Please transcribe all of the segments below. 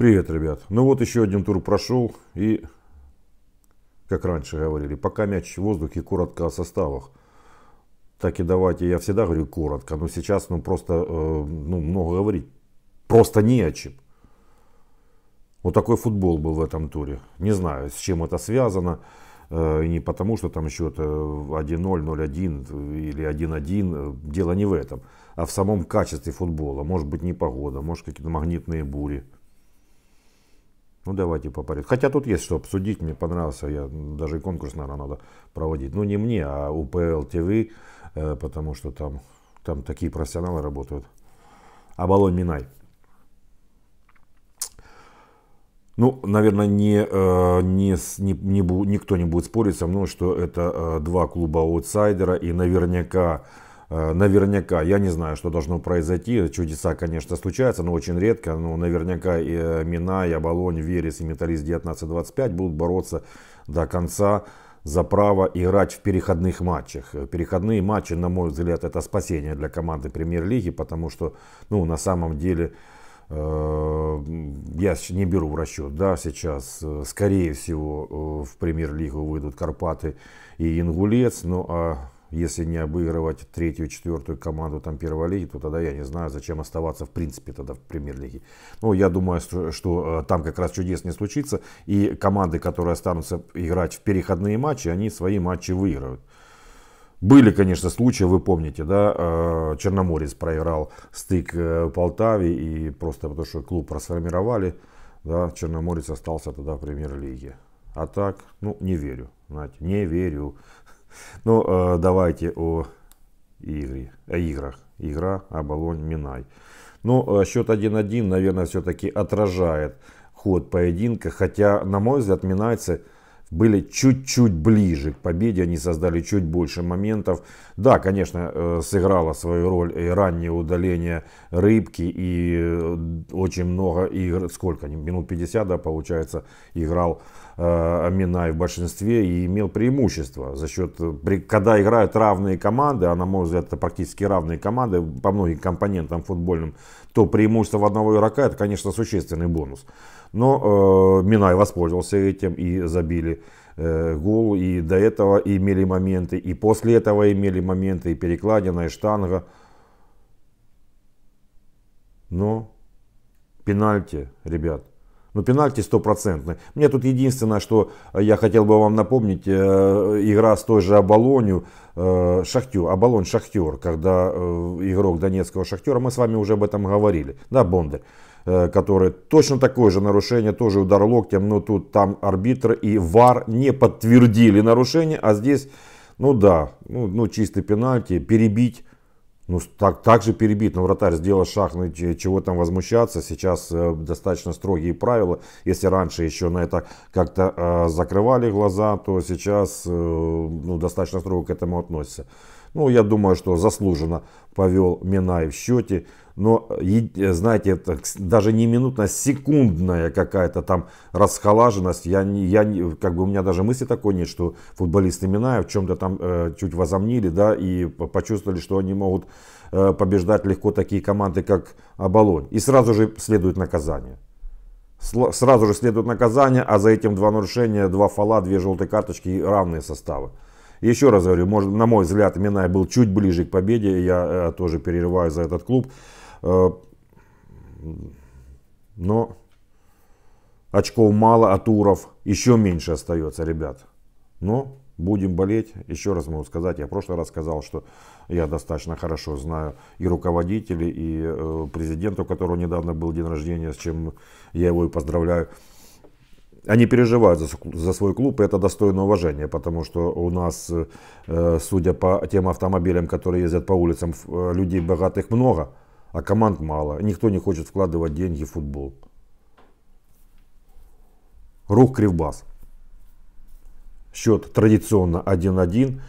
Привет, ребят. Ну вот еще один тур прошел и, как раньше говорили, пока мяч в воздухе, коротко о составах. Так и давайте, я всегда говорю коротко, но сейчас ну просто э, ну, много говорить. Просто не о чем. Вот такой футбол был в этом туре. Не знаю, с чем это связано. Э, и не потому, что там счет 1-0, э, 0-1 или 1-1. Дело не в этом, а в самом качестве футбола. Может быть, не погода, может, какие-то магнитные бури. Ну давайте по порядку. Хотя тут есть что обсудить, мне понравился, я даже и конкурс, наверное, надо проводить. Ну не мне, а УПЛ ТВ, э, потому что там, там такие профессионалы работают. Оболонь Минай. Ну, наверное, э, не, не, не, не, никто не будет спорить со мной, что это э, два клуба аутсайдера и наверняка Э, наверняка, я не знаю, что должно произойти, чудеса, конечно, случаются, но очень редко, но ну, наверняка и э, Мина, и Абалонь, Верес и Металлист 19 будут бороться до конца за право играть в переходных матчах. Переходные матчи, на мой взгляд, это спасение для команды Премьер-лиги, потому что, ну, на самом деле, э, я не беру в расчет, да, сейчас, скорее всего, в премьер-лигу выйдут Карпаты и Ингулец, но ну, а если не обыгрывать третью, четвертую команду там первой лиги, то тогда я не знаю, зачем оставаться в принципе тогда в премьер-лиге. Но ну, я думаю, что, что э, там как раз чудес не случится, и команды, которые останутся играть в переходные матчи, они свои матчи выиграют. Были, конечно, случаи, вы помните, да, э, Черноморец проиграл стык э, Полтаве, и просто потому что клуб расформировали, да, Черноморец остался тогда в премьер-лиге. А так, ну, не верю, знаете, не верю. Ну, э, давайте о, игре, о играх. Игра Оболонь-Минай. Ну, э, счет 1-1, наверное, все-таки отражает ход поединка. Хотя, на мой взгляд, минайцы были чуть-чуть ближе к победе, они создали чуть больше моментов. Да, конечно, э, сыграло свою роль и раннее удаление рыбки, и э, очень много игр, сколько, минут 50, да, получается, играл э, Аминай в большинстве и имел преимущество за счет, когда играют равные команды, а на мой взгляд это практически равные команды по многим компонентам футбольным, то преимущество одного игрока это, конечно, существенный бонус. Но э, Минай воспользовался этим и забили э, гол. И до этого имели моменты, и после этого имели моменты, и перекладина, и штанга. Но пенальти, ребят. Ну, пенальти стопроцентный. Мне тут единственное, что я хотел бы вам напомнить, э, игра с той же Абалонью, э, Шахтер, Абалон Шахтер, когда э, игрок Донецкого Шахтера, мы с вами уже об этом говорили, да, Бондарь. Э, который точно такое же нарушение, тоже удар локтем, но тут там арбитр и ВАР не подтвердили нарушение, а здесь, ну да, ну, ну чистый пенальти, перебить, ну так, так же перебить, но вратарь сделал шаг, ну чего там возмущаться, сейчас э, достаточно строгие правила, если раньше еще на это как-то э, закрывали глаза, то сейчас э, ну, достаточно строго к этому относятся. Ну, я думаю, что заслуженно повел Минай в счете. Но, знаете, это даже не минутная, а секундная какая-то там расхолаженность. Я, я, как бы у меня даже мысли такой нет, что футболисты Минаев в чем-то там э, чуть возомнили, да, и почувствовали, что они могут э, побеждать легко такие команды, как Оболонь. И сразу же следует наказание сразу же следует наказание, а за этим два нарушения, два фола, две желтые карточки и равные составы. Еще раз говорю, может, на мой взгляд, Минай был чуть ближе к победе. Я э, тоже перерываю за этот клуб. Э, но очков мало, а туров еще меньше остается, ребят. Но будем болеть. Еще раз могу сказать, я в прошлый раз сказал, что я достаточно хорошо знаю и руководителей, и э, президента, у которого недавно был день рождения, с чем я его и поздравляю они переживают за, за свой клуб, и это достойно уважения, потому что у нас, э, судя по тем автомобилям, которые ездят по улицам, э, людей богатых много, а команд мало. Никто не хочет вкладывать деньги в футбол. Рух Кривбас. Счет традиционно 1-1.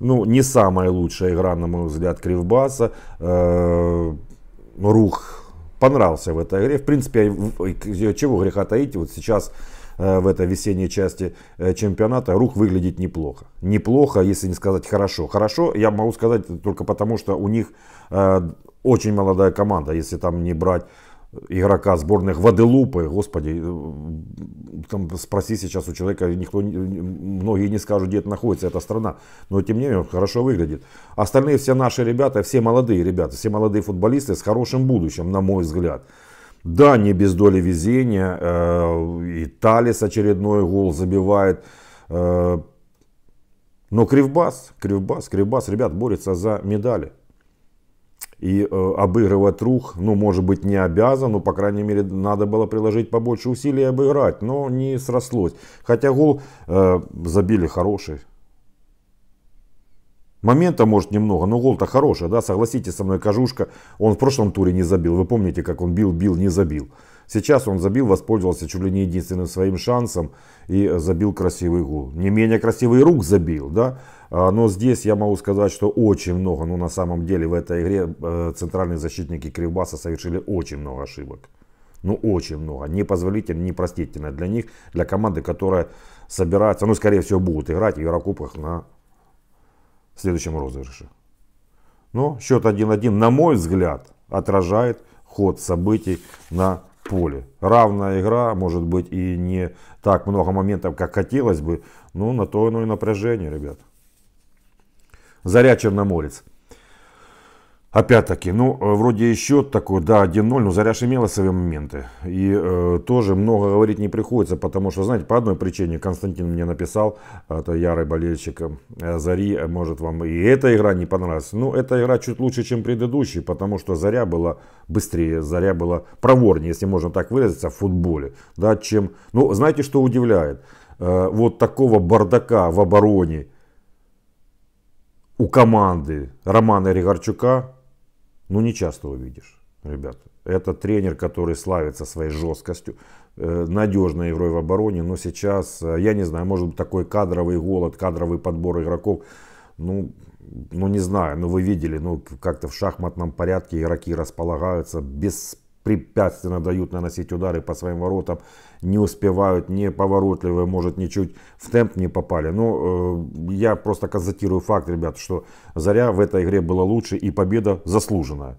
Ну, не самая лучшая игра, на мой взгляд, Кривбаса. Э, рух понравился в этой игре. В принципе, чего греха таить, вот сейчас Э, в этой весенней части э, чемпионата, Рух выглядит неплохо. Неплохо, если не сказать хорошо. Хорошо, я могу сказать только потому, что у них э, очень молодая команда, если там не брать игрока сборных Ваделупы, господи, там спроси сейчас у человека, никто, многие не скажут, где это находится, эта страна, но тем не менее хорошо выглядит. Остальные все наши ребята, все молодые ребята, все молодые футболисты с хорошим будущим, на мой взгляд. Да, не без доли везения. Э, и Талис очередной гол забивает. Э, но Кривбас, Кривбас, Кривбас, ребят, борется за медали. И э, обыгрывать рух, ну, может быть, не обязан, но, по крайней мере, надо было приложить побольше усилий и обыграть. Но не срослось. Хотя гол э, забили хороший, Момента, может, немного, но гол-то хороший, да, согласитесь со мной, Кожушка, он в прошлом туре не забил, вы помните, как он бил, бил, не забил. Сейчас он забил, воспользовался чуть ли не единственным своим шансом и забил красивый гол. Не менее красивый рук забил, да, а, но здесь я могу сказать, что очень много, ну, на самом деле, в этой игре э, центральные защитники Кривбаса совершили очень много ошибок. Ну, очень много. Непозволительно, непростительно для них, для команды, которая собирается, ну, скорее всего, будут играть в Еврокубках на следующем розыгрыше. Но счет 1-1, на мой взгляд, отражает ход событий на поле. Равная игра, может быть, и не так много моментов, как хотелось бы, но на то оно и напряжение, ребят. Заря Черноморец. Опять-таки, ну, э, вроде и счет такой, да, 1-0, но Заряж имела свои моменты. И э, тоже много говорить не приходится, потому что, знаете, по одной причине Константин мне написал, а, это ярый болельщик э, Зари, э, может вам и эта игра не понравится, Ну, эта игра чуть лучше, чем предыдущая, потому что Заря была быстрее, Заря была проворнее, если можно так выразиться, в футболе. Да, чем... Ну, знаете, что удивляет? Э, вот такого бардака в обороне у команды Романа Ригарчука ну не часто увидишь, ребята. Это тренер, который славится своей жесткостью, э, надежной игрой в обороне, но сейчас, э, я не знаю, может быть такой кадровый голод, кадровый подбор игроков, ну, ну не знаю, но ну, вы видели, ну как-то в шахматном порядке игроки располагаются без беспрепятственно дают наносить удары по своим воротам, не успевают, не поворотливые, может, ничуть в темп не попали. Но э, я просто констатирую факт, ребят, что Заря в этой игре была лучше и победа заслуженная.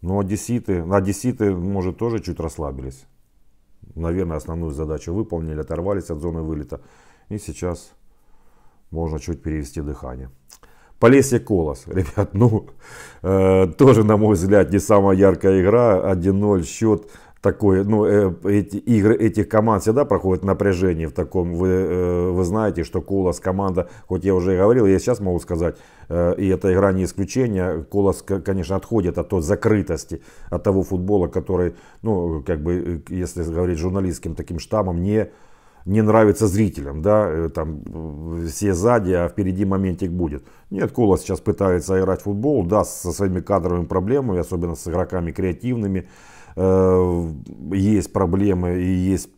Но одесситы, одесситы, может, тоже чуть расслабились. Наверное, основную задачу выполнили, оторвались от зоны вылета. И сейчас можно чуть перевести дыхание. Полесье Колос, ребят, ну, э, тоже, на мой взгляд, не самая яркая игра, 1-0 счет, такой, ну, э, эти игры этих команд всегда проходят напряжение в таком, вы, э, вы знаете, что Колос команда, хоть я уже и говорил, я сейчас могу сказать, э, и эта игра не исключение, Колос, конечно, отходит от той закрытости, от того футбола, который, ну, как бы, э, если говорить журналистским таким штаммом, не не нравится зрителям, да, э, там э, все сзади, а впереди моментик будет. Нет, Кула сейчас пытается играть в футбол, да, со своими кадровыми проблемами, особенно с игроками креативными, э, есть проблемы и есть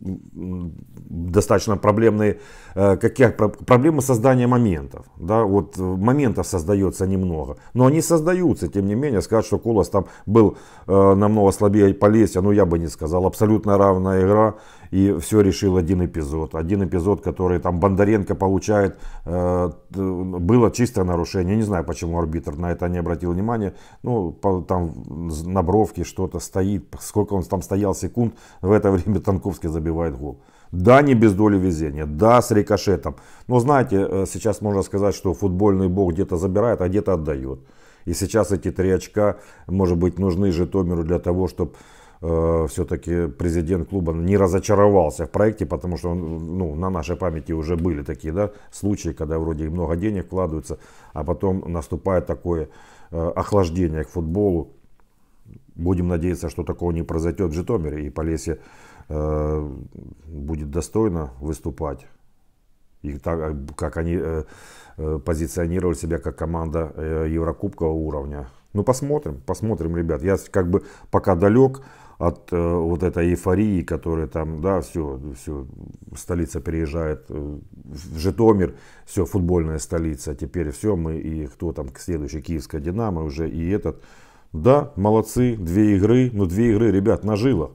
достаточно проблемные какие проблемы создания моментов. Да, вот моментов создается немного, но они создаются, тем не менее, сказать, что Колос там был намного слабее Полесья, ну я бы не сказал, абсолютно равная игра и все решил один эпизод. Один эпизод, который там Бондаренко получает, э, было чистое нарушение. Не знаю, почему арбитр на это не обратил внимания. Ну, там на бровке что-то стоит, сколько он там стоял секунд, в это время Танковский забивает гол. Да, не без доли везения, да, с рикошетом. Но знаете, э, сейчас можно сказать, что футбольный бог где-то забирает, а где-то отдает. И сейчас эти три очка, может быть, нужны Житомиру для того, чтобы Э, все-таки президент клуба не разочаровался в проекте, потому что он, ну, на нашей памяти уже были такие да, случаи, когда вроде и много денег вкладывается, а потом наступает такое э, охлаждение к футболу. Будем надеяться, что такого не произойдет в Житомире, и Полесье э, будет достойно выступать. И так, как они позиционировали себя как команда Еврокубкового уровня. Ну, посмотрим, посмотрим, ребят. Я как бы пока далек от э, вот этой эйфории, которая там, да, все, все, столица переезжает э, в Житомир, все, футбольная столица, теперь все, мы и кто там, следующий Киевская Динамо уже и этот. Да, молодцы, две игры, но две игры, ребят, нажило.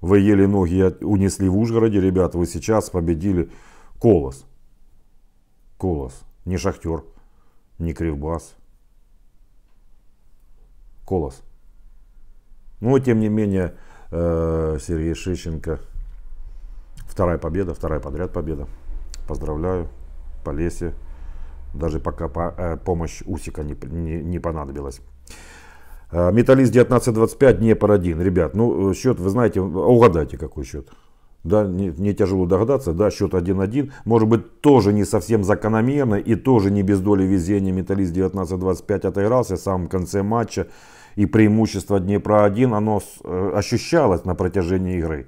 Вы ели ноги унесли в Ужгороде, ребят, вы сейчас победили Колос. Колос, не Шахтер, не Кривбас. Колос. Но, тем не менее, э, Сергей Шищенко, вторая победа, вторая подряд победа. Поздравляю, Полесье. Даже пока э, помощь Усика не, не, не понадобилась. Э, Металлист 19-25, не Парадин. Ребят, ну счет, вы знаете, угадайте, какой счет. Да, не, не тяжело догадаться, да, счет 1-1, может быть, тоже не совсем закономерно и тоже не без доли везения металлист 19-25 отыгрался в самом конце матча и преимущество Днепра-1, оно э, ощущалось на протяжении игры.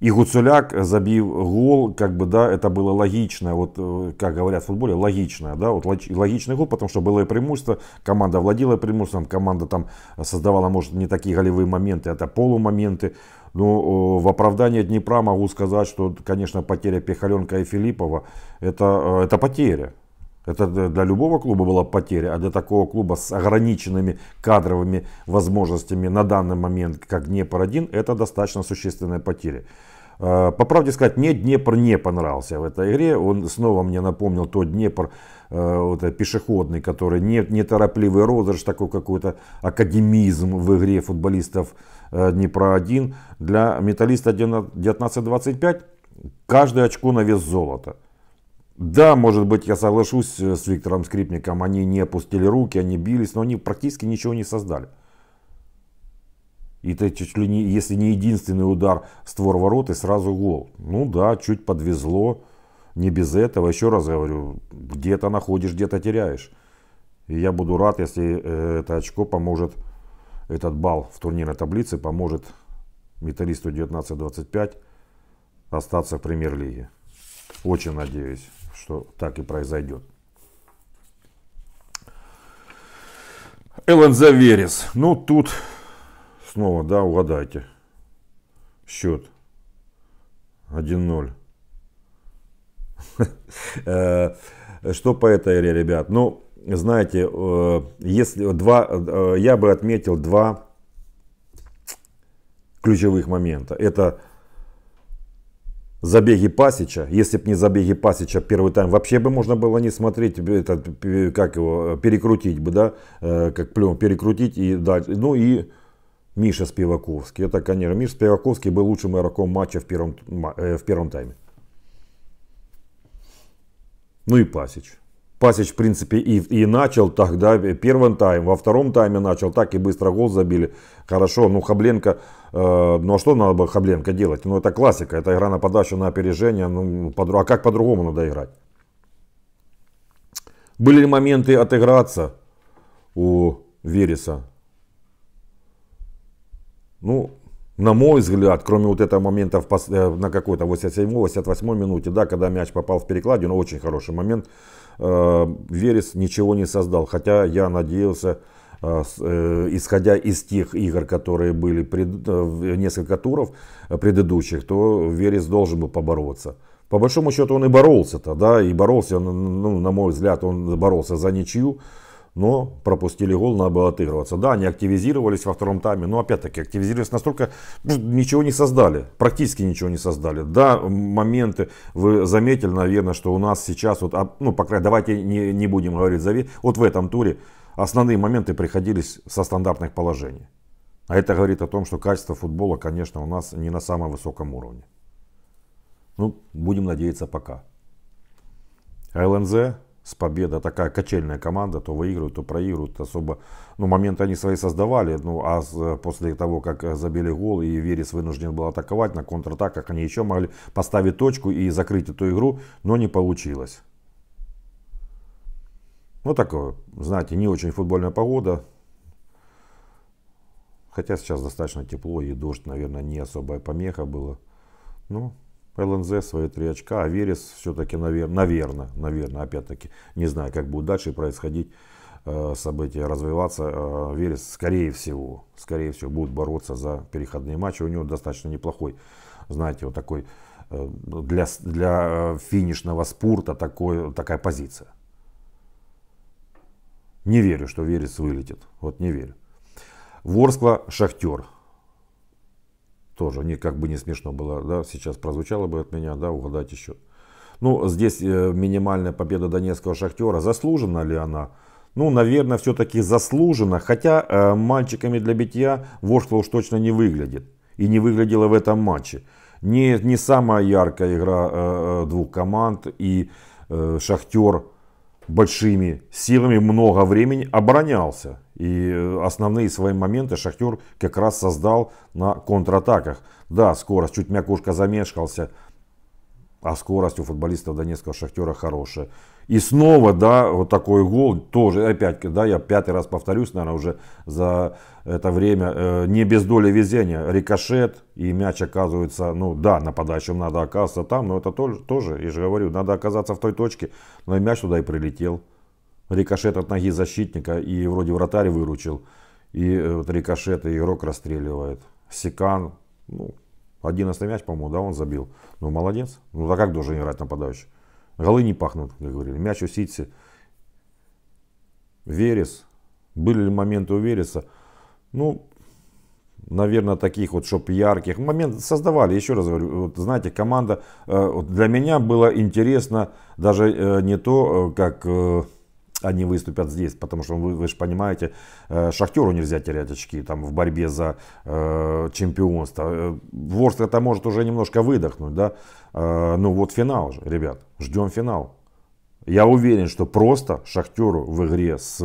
И Гуцуляк, э, забил гол, как бы, да, это было логичное, вот, э, как говорят в футболе, логичное, да, вот логичный гол, потому что было и преимущество, команда владела преимуществом, команда там создавала, может, не такие голевые моменты, а это полумоменты, ну, в оправдание Днепра могу сказать, что, конечно, потеря Пехаленко и Филиппова это, э, это потеря. Это для любого клуба была потеря, а для такого клуба с ограниченными кадровыми возможностями на данный момент, как Днепр-1, это достаточно существенная потеря. Э, по правде сказать, мне Днепр не понравился в этой игре. Он снова мне напомнил тот Днепр э, вот, пешеходный, который не, неторопливый розыгрыш, такой какой-то академизм в игре футболистов э, Днепра-1. Для металлиста 19-25 каждое очко на вес золота. Да, может быть, я соглашусь с Виктором Скрипником, они не опустили руки, они бились, но они практически ничего не создали. И это чуть ли не, если не единственный удар в створ ворот и сразу гол. Ну да, чуть подвезло. Не без этого. Еще раз говорю, где-то находишь, где-то теряешь. И я буду рад, если э, это очко поможет, этот балл в турнирной таблице поможет металлисту 19-25 остаться в премьер-лиге. Очень надеюсь, что так и произойдет. ЛНЗ Верес. Ну, тут снова, да, угадайте. Счет. 1-0. Э, что по этой игре, ребят? Ну, знаете, э, если два, э, я бы отметил два ключевых момента. Это забеги Пасича. Если бы не забеги Пасича, первый тайм вообще бы можно было не смотреть, это, как его, перекрутить бы, да, как плюм, перекрутить и дать. Ну и Миша Спиваковский. Это, конечно, Миша Спиваковский был лучшим игроком матча в первом, э, в первом тайме. Ну и Пасич. Пасич, в принципе, и, и начал тогда э, первым тайм, во втором тайме начал, так и быстро гол забили. Хорошо, ну Хабленко, э, ну а что надо было Хабленко делать? Ну это классика, это игра на подачу, на опережение, ну под, а как по-другому надо играть? Были моменты отыграться у Вереса, ну, на мой взгляд, кроме вот этого момента пос... Э, на какой-то 87-88 минуте, да, когда мяч попал в перекладину, очень хороший момент, э, Верес ничего не создал. Хотя я надеялся, э, исходя из тех игр, которые были пред, несколько туров предыдущих, то Верес должен был побороться. По большому счету он и боролся-то, да, и боролся, ну, на мой взгляд, он боролся за ничью но пропустили гол, надо было отыгрываться. Да, они активизировались во втором тайме, но опять-таки активизировались настолько, ну, ничего не создали, практически ничего не создали. Да, моменты, вы заметили, наверное, что у нас сейчас, вот, а, ну, по крайней давайте не, не будем говорить, зави, вот в этом туре основные моменты приходились со стандартных положений. А это говорит о том, что качество футбола, конечно, у нас не на самом высоком уровне. Ну, будем надеяться пока. ЛНЗ с победа такая качельная команда, то выигрывают, то проигрывают. Особо, ну, моменты они свои создавали, ну, а э, после того, как э, забили гол и Верес вынужден был атаковать на контратаках, они еще могли поставить точку и закрыть эту игру, но не получилось. вот ну, такое, знаете, не очень футбольная погода. Хотя сейчас достаточно тепло и дождь, наверное, не особая помеха была. Ну, ЛНЗ свои три очка, а Верес все-таки, навер... наверное, наверное, опять-таки, не знаю, как будет дальше происходить э, события, развиваться. Э, Верес, скорее всего, скорее всего, будет бороться за переходные матчи. У него достаточно неплохой, знаете, вот такой э, для, для э, финишного спорта такой, такая позиция. Не верю, что Верес вылетит. Вот не верю. Ворскла, Шахтер тоже, не, как бы не смешно было, да, сейчас прозвучало бы от меня, да, угадать еще. Ну, здесь э, минимальная победа донецкого шахтера, заслужена ли она? Ну, наверное, все-таки заслужена, хотя э, мальчиками для битья Ворскла уж точно не выглядит. И не выглядела в этом матче. Не, не самая яркая игра э, э двух команд и э, шахтер большими силами много времени оборонялся. И э, основные свои моменты Шахтер как раз создал на контратаках. Да, скорость, чуть мякушка замешкался, а скорость у футболистов Донецкого Шахтера хорошая. И снова, да, вот такой гол, тоже, опять, да, я пятый раз повторюсь, наверное, уже за это время, э, не без доли везения, рикошет, и мяч оказывается, ну да, нападающим надо оказаться там, но это тоже, тоже, я же говорю, надо оказаться в той точке, но и мяч туда и прилетел. Рикошет от ноги защитника, и вроде вратарь выручил, и э, вот рикошет, и игрок расстреливает. Секан, ну, одиннадцатый мяч, по-моему, да, он забил. Ну, молодец. Ну, а как должен играть нападающий? Голы не пахнут, как говорили. Мяч у Сити, Верес. Были ли моменты у Вереса? Ну, наверное, таких вот, чтоб ярких. Момент создавали, еще раз говорю, вот, знаете, команда, э, вот для меня было интересно даже э, не то, э, как э, они выступят здесь, потому что вы, вы же понимаете, э, Шахтеру нельзя терять очки там в борьбе за э, чемпионство. Э, Ворск это может уже немножко выдохнуть, да. Э, ну вот финал же, ребят, ждем финал. Я уверен, что просто Шахтеру в игре с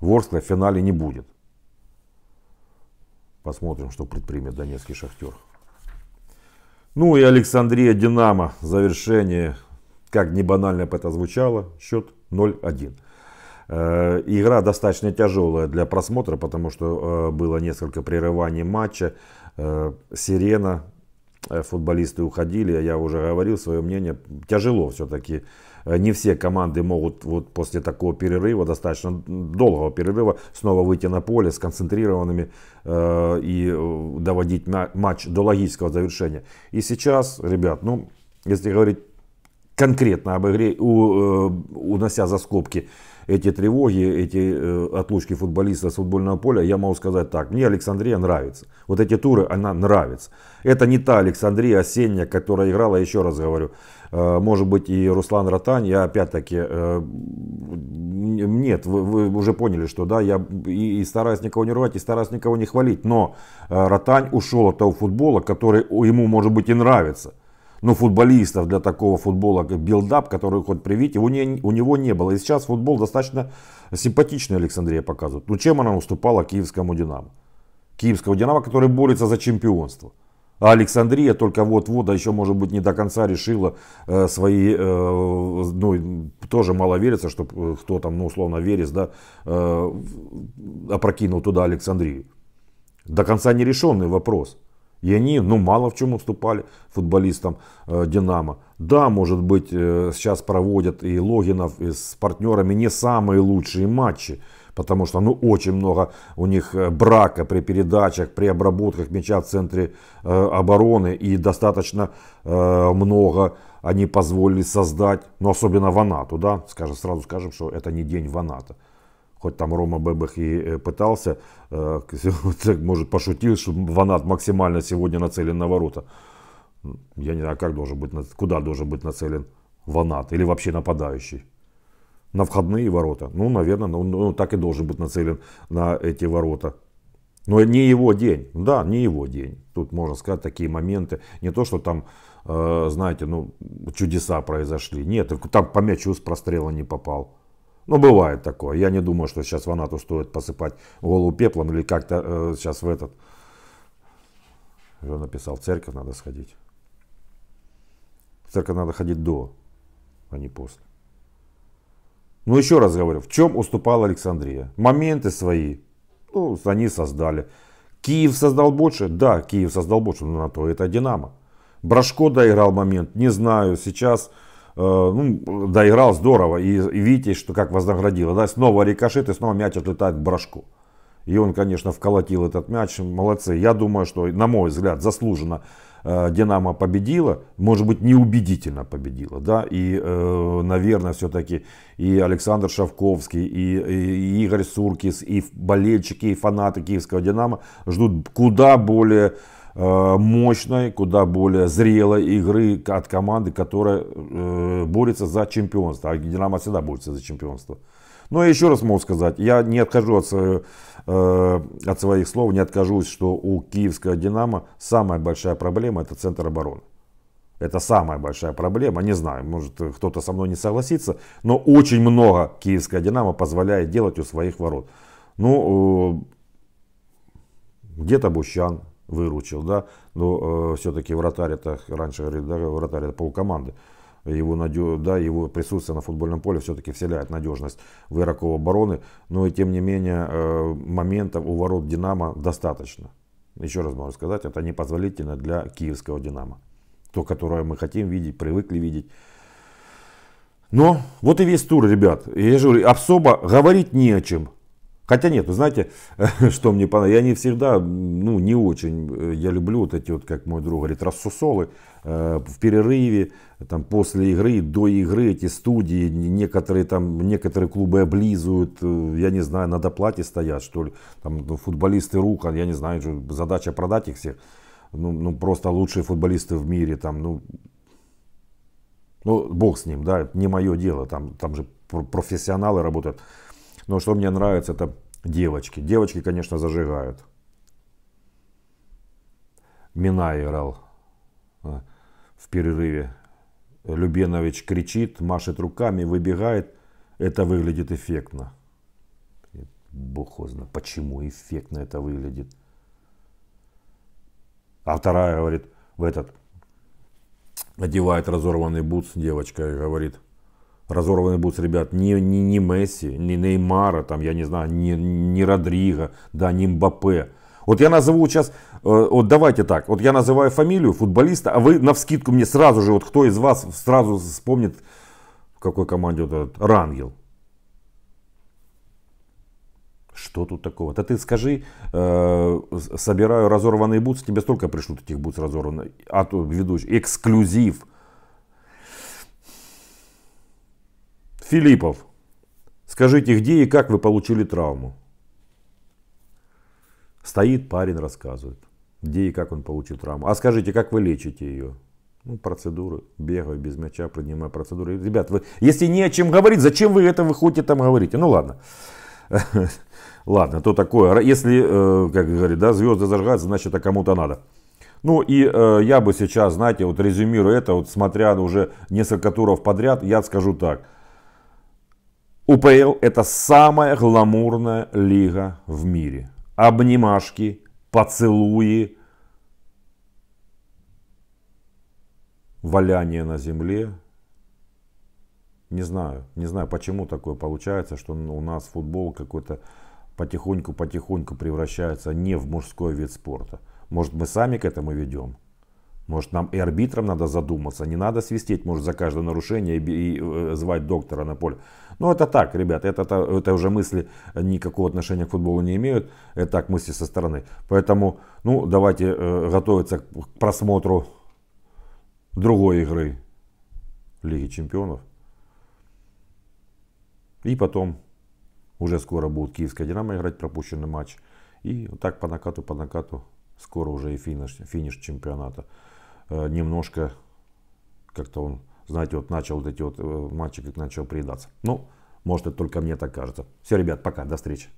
Ворскла в финале не будет. Посмотрим, что предпримет Донецкий Шахтер. Ну и Александрия Динамо. Завершение, как не банально это звучало, счет 1 0-1. Э, игра достаточно тяжелая для просмотра, потому что э, было несколько прерываний матча. Э, сирена, футболисты уходили, я уже говорил свое мнение. Тяжело все-таки. Не все команды могут вот после такого перерыва, достаточно долгого перерыва, снова выйти на поле сконцентрированными э, и доводить матч до логического завершения. И сейчас, ребят, ну, если говорить конкретно об игре, у, э, унося за скобки эти тревоги, эти э, отлучки футболиста с футбольного поля, я могу сказать так, мне Александрия нравится. Вот эти туры, она нравится. Это не та Александрия осенняя, которая играла, еще раз говорю, э, может быть и Руслан Ротань, я опять-таки, нет, вы, вы уже поняли, что да, я и, и стараюсь никого не рвать, и стараюсь никого не хвалить, но Ротань ушел от того футбола, который ему, может быть, и нравится ну, футболистов для такого футбола, как билдап, который хоть привить, его не, у него не было. И сейчас футбол достаточно симпатичный Александрия показывает. Ну, чем она уступала киевскому «Динамо»? Киевского «Динамо», который борется за чемпионство. А Александрия только вот-вот, а еще, может быть, не до конца решила э, свои, э, ну, тоже мало верится, что э, кто там, ну, условно, Верес, да, э, опрокинул туда Александрию. До конца нерешенный вопрос. И они, ну, мало в чем уступали футболистам э, «Динамо». Да, может быть, э, сейчас проводят и Логинов и с партнерами не самые лучшие матчи, потому что, ну, очень много у них э, брака при передачах, при обработках мяча в центре э, обороны, и достаточно э, много они позволили создать, ну, особенно Ванату, да, скажем, сразу скажем, что это не день Ваната хоть там Рома Бебах и э, пытался, э, может, пошутил, что Ванат максимально сегодня нацелен на ворота. Я не знаю, а как должен быть, куда должен быть нацелен Ванат или вообще нападающий. На входные ворота. Ну, наверное, он, ну, он ну, так и должен быть нацелен на эти ворота. Но не его день. Да, не его день. Тут можно сказать такие моменты. Не то, что там, э, знаете, ну, чудеса произошли. Нет, там по мячу с прострела не попал. Но ну, бывает такое. Я не думаю, что сейчас Ванату стоит посыпать голову пеплом или как-то э, сейчас в этот... Я написал, в церковь надо сходить. В церковь надо ходить до, а не после. Ну еще раз говорю, в чем уступала Александрия? Моменты свои, ну, они создали. Киев создал больше? Да, Киев создал больше, но на то это Динамо. Брашко доиграл момент, не знаю, сейчас Э, ну, доиграл здорово. И, видите, что как вознаградило. Да? Снова рикошет и снова мяч отлетает к брашку. И он, конечно, вколотил этот мяч. Молодцы. Я думаю, что, на мой взгляд, заслуженно э, Динамо победила, может быть, неубедительно победила, да, и, э, наверное, все-таки и Александр Шавковский, и, и Игорь Суркис, и болельщики, и фанаты киевского Динамо ждут куда более Э, мощной, куда более зрелой игры от команды, которая э, борется за чемпионство. А Динамо всегда борется за чемпионство. Но я еще раз могу сказать, я не отхожу от, своего, э, от своих слов, не откажусь, что у киевского «Динамо» самая большая проблема – это центр обороны. Это самая большая проблема. Не знаю, может кто-то со мной не согласится, но очень много киевская «Динамо» позволяет делать у своих ворот. Ну, где-то Бущан, выручил, да, но э, все-таки вратарь это, раньше говорили, да, вратарь это полкоманды. Его, надеж... да, его присутствие на футбольном поле все-таки вселяет надежность в игроков обороны. Но и тем не менее э, моментов у ворот «Динамо» достаточно. Еще раз могу сказать, это непозволительно для киевского «Динамо». То, которое мы хотим видеть, привыкли видеть. Но вот и весь тур, ребят. Я же говорю, особо говорить не о чем. Хотя нет, вы знаете, что мне понравилось? Я не всегда, ну, не очень, э, я люблю вот эти вот, как мой друг говорит, рассусолы э, в перерыве, там, после игры, до игры эти студии, некоторые там, некоторые клубы облизывают, э, я не знаю, на доплате стоят, что ли, там, ну, футболисты рука, я не знаю, задача продать их всех, ну, ну, просто лучшие футболисты в мире, там, ну, ну, бог с ним, да, не мое дело, там, там же профессионалы работают. Но что мне нравится, это девочки. Девочки, конечно, зажигают. Мина играл э, в перерыве. Любенович кричит, машет руками, выбегает. Это выглядит эффектно. Бог знает, почему эффектно это выглядит. А вторая говорит, в этот, одевает разорванный бутс девочка и говорит – разорваны будут, ребят, не, не, не Месси, не Неймара, там, я не знаю, не, не Родриго, да, не Мбаппе. Вот я назову сейчас, э, вот давайте так, вот я называю фамилию футболиста, а вы на вскидку мне сразу же, вот кто из вас сразу вспомнит, в какой команде вот этот Рангел. Что тут такого? Да ты скажи, э, собираю разорванные бутсы, тебе столько пришлют этих бутс разорванных. А тут ведущий, эксклюзив. Филиппов, скажите, где и как вы получили травму? Стоит парень, рассказывает, где и как он получил травму. А скажите, как вы лечите ее? Ну, процедуры, бегаю без мяча, принимаю процедуры. Ребят, вы, если не о чем говорить, зачем вы это выходите там говорите? Ну ладно. Ладно, то такое. Если, э, как говорит, да, звезды зажигаются, значит, это а кому-то надо. Ну и э, я бы сейчас, знаете, вот резюмирую это, вот смотря уже несколько туров подряд, я скажу так. УПЛ – это самая гламурная лига в мире. Обнимашки, поцелуи, валяние на земле. Не знаю, не знаю, почему такое получается, что у нас футбол какой-то потихоньку-потихоньку превращается не в мужской вид спорта. Может, мы сами к этому ведем? Может, нам и арбитрам надо задуматься. Не надо свистеть, может, за каждое нарушение и, и э, звать доктора на поле. Но это так, ребят, это, это, это уже мысли никакого отношения к футболу не имеют. Это так, мысли со стороны. Поэтому, ну, давайте э, готовиться к просмотру другой игры Лиги Чемпионов. И потом уже скоро будет Киевская Динамо играть пропущенный матч. И вот так по накату, по накату скоро уже и финиш, финиш чемпионата. Э, немножко как-то он, знаете, вот начал вот эти вот, э, мальчик начал приедаться. Ну, может, это только мне так кажется. Все, ребят, пока, до встречи.